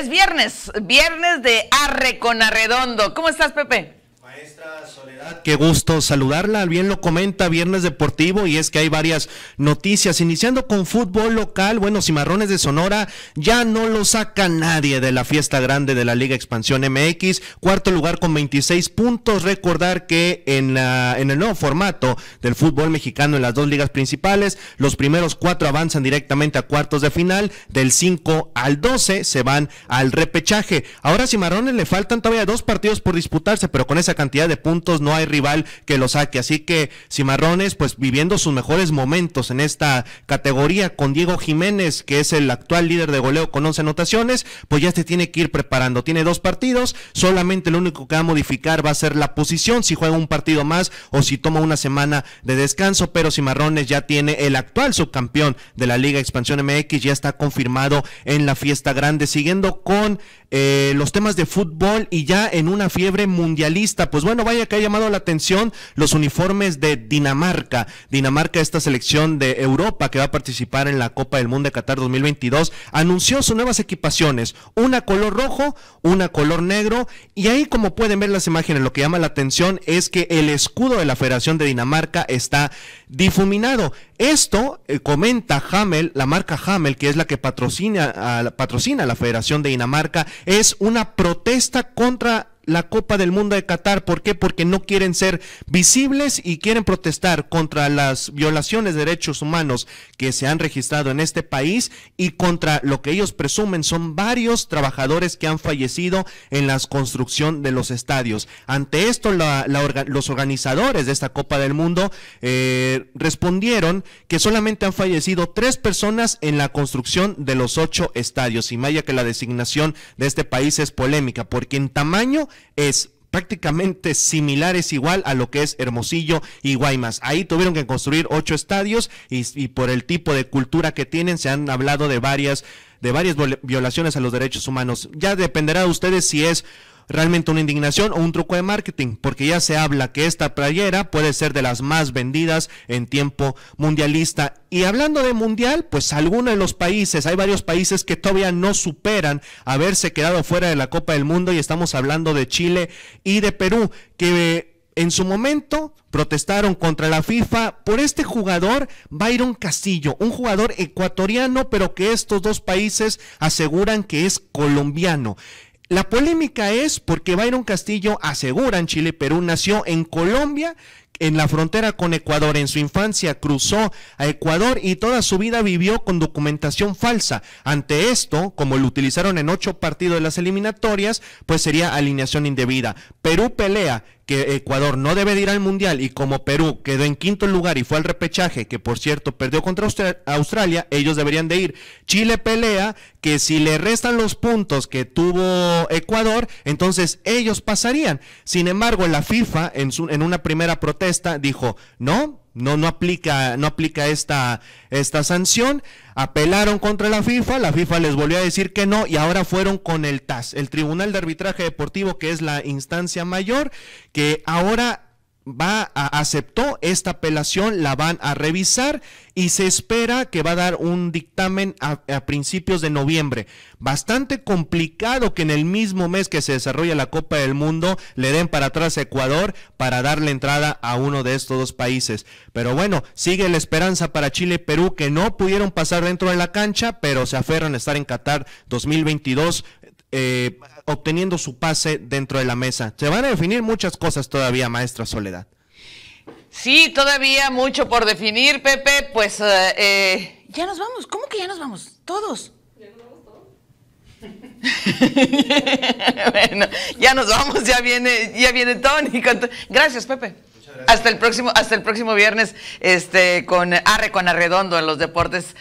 Es viernes, viernes de Arre con Arredondo. ¿Cómo estás, Pepe? maestra Soledad. Qué gusto saludarla. Bien lo comenta Viernes Deportivo y es que hay varias noticias. Iniciando con fútbol local, bueno, Cimarrones de Sonora ya no lo saca nadie de la fiesta grande de la Liga Expansión MX. Cuarto lugar con 26 puntos. Recordar que en, la, en el nuevo formato del fútbol mexicano en las dos ligas principales, los primeros cuatro avanzan directamente a cuartos de final. Del 5 al 12 se van al repechaje. Ahora Cimarrones le faltan todavía dos partidos por disputarse, pero con esa cantidad cantidad de puntos, no hay rival que lo saque. Así que Cimarrones, pues viviendo sus mejores momentos en esta categoría con Diego Jiménez, que es el actual líder de goleo con 11 anotaciones, pues ya se tiene que ir preparando. Tiene dos partidos, solamente lo único que va a modificar va a ser la posición, si juega un partido más o si toma una semana de descanso, pero Cimarrones ya tiene el actual subcampeón de la Liga Expansión MX, ya está confirmado en la fiesta grande, siguiendo con eh, los temas de fútbol y ya en una fiebre mundialista pues bueno, vaya que ha llamado la atención los uniformes de Dinamarca. Dinamarca, esta selección de Europa que va a participar en la Copa del Mundo de Qatar 2022, anunció sus nuevas equipaciones, una color rojo, una color negro, y ahí como pueden ver las imágenes, lo que llama la atención es que el escudo de la Federación de Dinamarca está difuminado. Esto eh, comenta Hamel, la marca Hamel, que es la que patrocina patrocina a la Federación de Dinamarca, es una protesta contra la Copa del Mundo de Qatar. ¿Por qué? Porque no quieren ser visibles y quieren protestar contra las violaciones de derechos humanos que se han registrado en este país y contra lo que ellos presumen son varios trabajadores que han fallecido en la construcción de los estadios. Ante esto, los organizadores de esta Copa del Mundo eh, respondieron que solamente han fallecido tres personas en la construcción de los ocho estadios. Y vaya que la designación de este país es polémica, porque en tamaño es prácticamente similar, es igual a lo que es Hermosillo y Guaymas. Ahí tuvieron que construir ocho estadios y, por el tipo de cultura que tienen se han hablado de varias, de varias violaciones a los derechos humanos. Ya dependerá de ustedes si es realmente una indignación o un truco de marketing, porque ya se habla que esta playera puede ser de las más vendidas en tiempo mundialista. Y hablando de mundial, pues algunos de los países, hay varios países que todavía no superan haberse quedado fuera de la Copa del Mundo y estamos hablando de Chile y de Perú, que eh, en su momento protestaron contra la FIFA por este jugador Byron Castillo, un jugador ecuatoriano, pero que estos dos países aseguran que es colombiano. La polémica es porque Byron Castillo asegura en Chile, Perú, nació en Colombia, en la frontera con Ecuador. En su infancia cruzó a Ecuador y toda su vida vivió con documentación falsa. Ante esto, como lo utilizaron en ocho partidos de las eliminatorias, pues sería alineación indebida. Perú pelea que Ecuador no debe de ir al Mundial y como Perú quedó en quinto lugar y fue al repechaje, que por cierto perdió contra Australia, ellos deberían de ir. Chile pelea que si le restan los puntos que tuvo Ecuador, entonces ellos pasarían. Sin embargo, la FIFA en, en una primera protesta dijo, no, no, no aplica, no aplica esta, esta sanción. Apelaron contra la FIFA, la FIFA les volvió a decir que no y ahora fueron con el TAS, el Tribunal de Arbitraje Deportivo, que es la instancia mayor, que ahora va a, aceptó esta apelación, la van a revisar y se espera que va a dar un dictamen a, principios de noviembre. Bastante complicado que en el mismo mes que se desarrolla la Copa del Mundo le den para atrás a Ecuador para darle entrada a uno de estos dos países. Pero bueno, sigue la esperanza para Chile y Perú que no pudieron pasar dentro de la cancha, pero se aferran a estar en Qatar 2022 eh, obteniendo su pase dentro de la mesa. Se van a definir muchas cosas todavía, maestra Soledad. Sí, todavía mucho por definir, Pepe. Pues eh, eh, ya nos vamos. ¿Cómo que ya nos vamos? Todos. ¿Ya nos vamos todos? bueno, ya nos vamos, ya viene, ya viene Tony. Gracias, Pepe. Hasta el próximo, hasta el próximo viernes, este, con Arre con Arredondo en los deportes